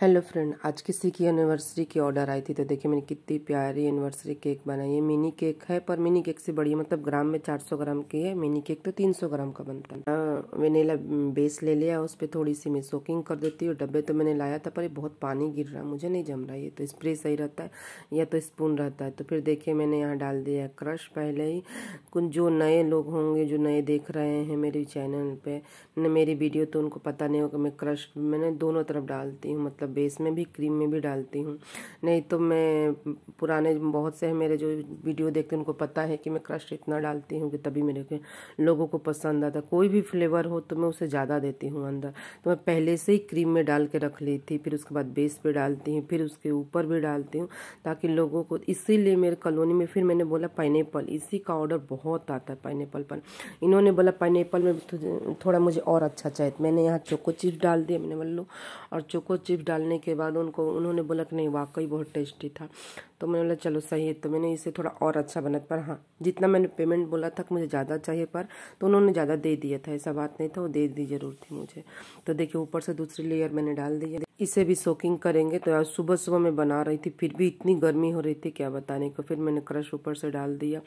hello friend आज किसी की एनिवर्सरी की ऑर्डर आई थी तो देखिए मैंने कितनी प्यारी एनिवर्सरी केक बनाई है मिनी केक है पर मिनी केक से बड़ी मतलब ग्राम में 400 ग्राम की है मिनी केक तो 300 ग्राम का बनता है वेनेला बेस ले लिया उस पर थोड़ी सी मैं सोकिंग कर देती हूँ डब्बे तो मैंने लाया था पर बहुत पानी गिर रहा मुझे नहीं जम रहा ये तो स्प्रे सही रहता है या तो स्पून रहता है तो फिर देखिए मैंने यहाँ डाल दिया क्रश पहले ही कुछ जो नए लोग होंगे जो नए देख रहे हैं मेरे चैनल पर मेरी वीडियो तो उनको पता नहीं होगा मैं क्रश मैंने दोनों तरफ डालती हूँ मतलब बेस में भी क्रीम में भी डालती हूँ नहीं तो मैं पुराने बहुत से मेरे जो वीडियो देखते हैं उनको पता है कि मैं क्रश इतना डालती हूँ कि तभी मेरे के लोगों को पसंद आता कोई भी फ्लेवर हो तो मैं उसे ज़्यादा देती हूँ अंदर तो मैं पहले से ही क्रीम में डाल के रख ली थी फिर उसके बाद बेस पर डालती हूँ फिर उसके ऊपर भी डालती हूँ ताकि लोगों को इसीलिए मेरे कॉलोनी में फिर मैंने बोला पाइनएप्पल इसी का ऑर्डर बहुत आता है पाइनएप्पल पर इन्होंने बोला पाइनएप्पल में थोड़ा मुझे और अच्छा चाहिए मैंने यहाँ चोको चिप्स डाल दिया मैंने बोल लो और चोको चिप्स डाल डालने के बाद उनको उन्होंने बोला कि नहीं वाकई बहुत टेस्टी था तो मैंने बोला चलो सही है तो मैंने इसे थोड़ा और अच्छा बना पर हाँ जितना मैंने पेमेंट बोला था मुझे ज़्यादा चाहिए पर तो उन्होंने ज़्यादा दे दिया था ऐसा बात नहीं था वो दे दी ज़रूर थी मुझे तो देखिए ऊपर से दूसरी लेयर मैंने डाल दी इसे भी सोकिंग करेंगे तो यार सुबह सुबह मैं बना रही थी फिर भी इतनी गर्मी हो रही थी क्या बताने को फिर मैंने क्रश ऊपर से डाल दिया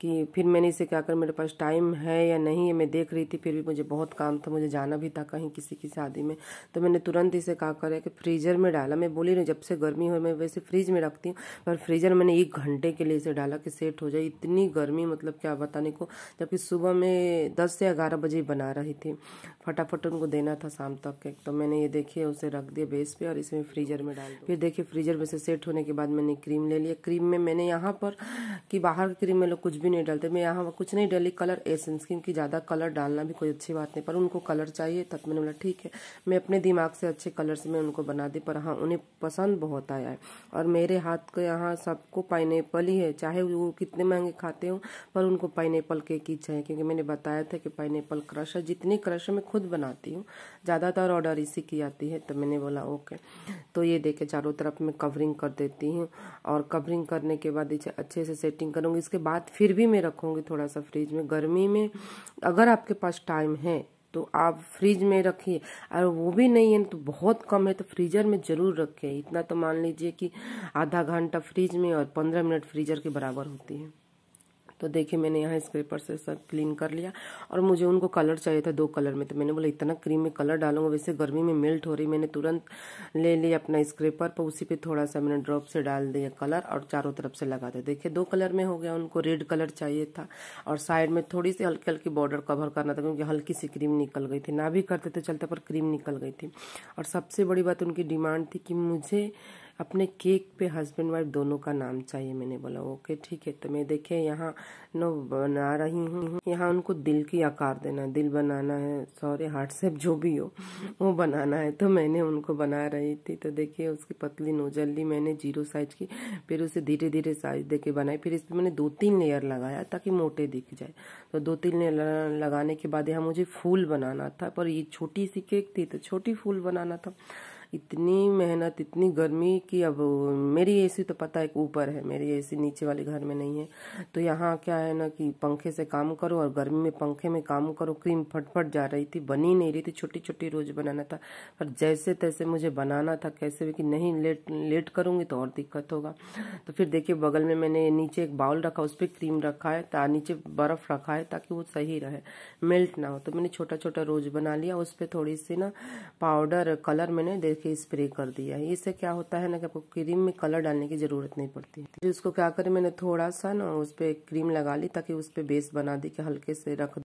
कि फिर मैंने इसे क्या कर मेरे पास टाइम है या नहीं है मैं देख रही थी फिर भी मुझे बहुत काम था मुझे जाना भी था कहीं किसी की शादी में तो मैंने तुरंत इसे क्या करा कि फ्रीज़र में डाला मैं बोली ना जब से गर्मी हो मैं वैसे फ्रीज में रखती हूँ पर फ्रीज़र मैंने एक घंटे के लिए इसे डाला कि सेट हो जाए इतनी गर्मी मतलब क्या बताने को जबकि सुबह में दस से ग्यारह बजे बना रही थी फटाफट उनको देना था शाम तक तो मैंने ये देखिए उसे रख दिया लिए बेस पे और इसमें फ्रीजर में डाल फिर देखिए फ्रीजर में से सेट होने के बाद मैंने क्रीम ले लिया क्रीम में मैंने यहाँ पर कि बाहर क्रीम में लोग कुछ भी नहीं डालते मैं यहाँ कुछ नहीं डाली कलर एसेंस क्योंकि ज़्यादा कलर डालना भी कोई अच्छी बात नहीं पर उनको कलर चाहिए तब मैंने बोला ठीक है मैं अपने दिमाग से अच्छे कलर से मैं उनको बना दी पर हाँ उन्हें पसंद बहुत आया है और मेरे हाथ के यहाँ सबको पाइन ही है चाहे वो कितने महंगे खाते हों पर उनको पाइन केक ही चाहिए क्योंकि मैंने बताया था कि पाइन क्रश है जितनी क्रश मैं खुद बनाती हूँ ज़्यादातर ऑर्डर इसी की आती है तो मैंने बोला वाला ओके तो ये देखे चारों तरफ मैं कवरिंग कर देती हूँ और कवरिंग करने के बाद इसे अच्छे से सेटिंग करूँगी इसके बाद फिर भी मैं रखूँगी थोड़ा सा फ्रिज में गर्मी में अगर आपके पास टाइम है तो आप फ्रिज में रखिए और वो भी नहीं है तो बहुत कम है तो फ्रीजर में ज़रूर रखें इतना तो मान लीजिए कि आधा घंटा फ्रिज में और पंद्रह मिनट फ्रीजर के बराबर होती है तो देखिए मैंने यहाँ स्क्रीपर से सब क्लीन कर लिया और मुझे उनको कलर चाहिए था दो कलर में तो मैंने बोला इतना क्रीम में कलर डालूंगा वैसे गर्मी में मेल्ट हो रही मैंने तुरंत ले लिया अपना स्क्रीपर पर उसी पे थोड़ा सा मैंने ड्रॉप से डाल दिया कलर और चारों तरफ से लगा दिया देखिए दो कलर में हो गया उनको रेड कलर चाहिए था और साइड में थोड़ी सी हल्की हल्की बॉर्डर कवर करना था क्योंकि हल्की सी क्रीम निकल गई थी ना भी करते थे चलते पर क्रीम निकल गई थी और सबसे बड़ी बात उनकी डिमांड थी कि मुझे अपने केक पे हस्बैंड वाइफ दोनों का नाम चाहिए मैंने बोला ओके ठीक है तो मैं देखे यहाँ नो बना रही हूँ यहाँ उनको दिल की आकार देना है दिल बनाना है सॉरी हार्ट सेप जो भी हो वो बनाना है तो मैंने उनको बना रही थी तो देखिए उसकी पतली नोजल ली मैंने जीरो साइज की फिर उसे धीरे धीरे साइज दे के बनाई फिर इसमें मैंने दो तीन लेयर लगाया ताकि मोटे दिख जाए तो दो तीन लेयर लगाने के बाद यहाँ मुझे फूल बनाना था पर ये छोटी सी केक थी तो छोटी फूल बनाना था इतनी मेहनत इतनी गर्मी कि अब मेरी एसी तो पता है ऊपर है मेरी एसी नीचे वाले घर में नहीं है तो यहाँ क्या है ना कि पंखे से काम करो और गर्मी में पंखे में काम करो क्रीम फटफट जा रही थी बनी नहीं रही थी छोटी छोटी रोज बनाना था पर जैसे तैसे मुझे बनाना था कैसे भी कि नहीं लेट लेट करूँगी तो और दिक्कत होगा तो फिर देखिए बगल में मैंने नीचे एक बाउल रखा उस पर क्रीम रखा है ता नीचे बर्फ़ रखा है ताकि वो सही रहे मेल्ट ना हो तो मैंने छोटा छोटा रोज बना लिया उस पर थोड़ी सी ना पाउडर कलर मैंने देख देखिए स्प्रे कर दिया है इससे क्या होता है ना कि आपको क्रीम में कलर डालने की ज़रूरत नहीं पड़ती फिर उसको क्या करें मैंने थोड़ा सा ना उस पर क्रीम लगा ली ताकि उस पर बेस बना दी कि हल्के से रख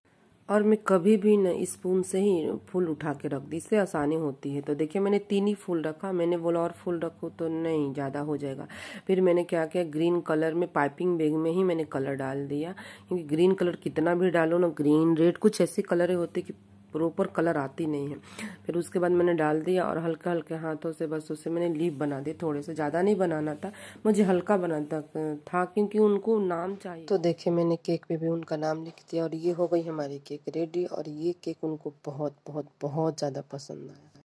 और मैं कभी भी न स्पून से ही फूल उठा के रख दी इससे आसानी होती है तो देखिए मैंने तीन ही फूल रखा मैंने बोला और फूल रखूँ तो नहीं ज़्यादा हो जाएगा फिर मैंने क्या किया ग्रीन कलर में पाइपिंग बैग में ही मैंने कलर डाल दिया क्योंकि ग्रीन कलर कितना भी डालो ना ग्रीन रेड कुछ ऐसे कलर होते कि प्रॉपर कलर आती नहीं है फिर उसके बाद मैंने डाल दिया और हल्के हल्के हाथों से बस उसे मैंने लीप बना दी थोड़े से ज़्यादा नहीं बनाना था मुझे हल्का बनाना था क्योंकि उनको नाम चाहिए तो देखिए मैंने केक पे भी उनका नाम लिख दिया और ये हो गई हमारी केक रेडी और ये केक उनको बहुत बहुत बहुत ज़्यादा पसंद आया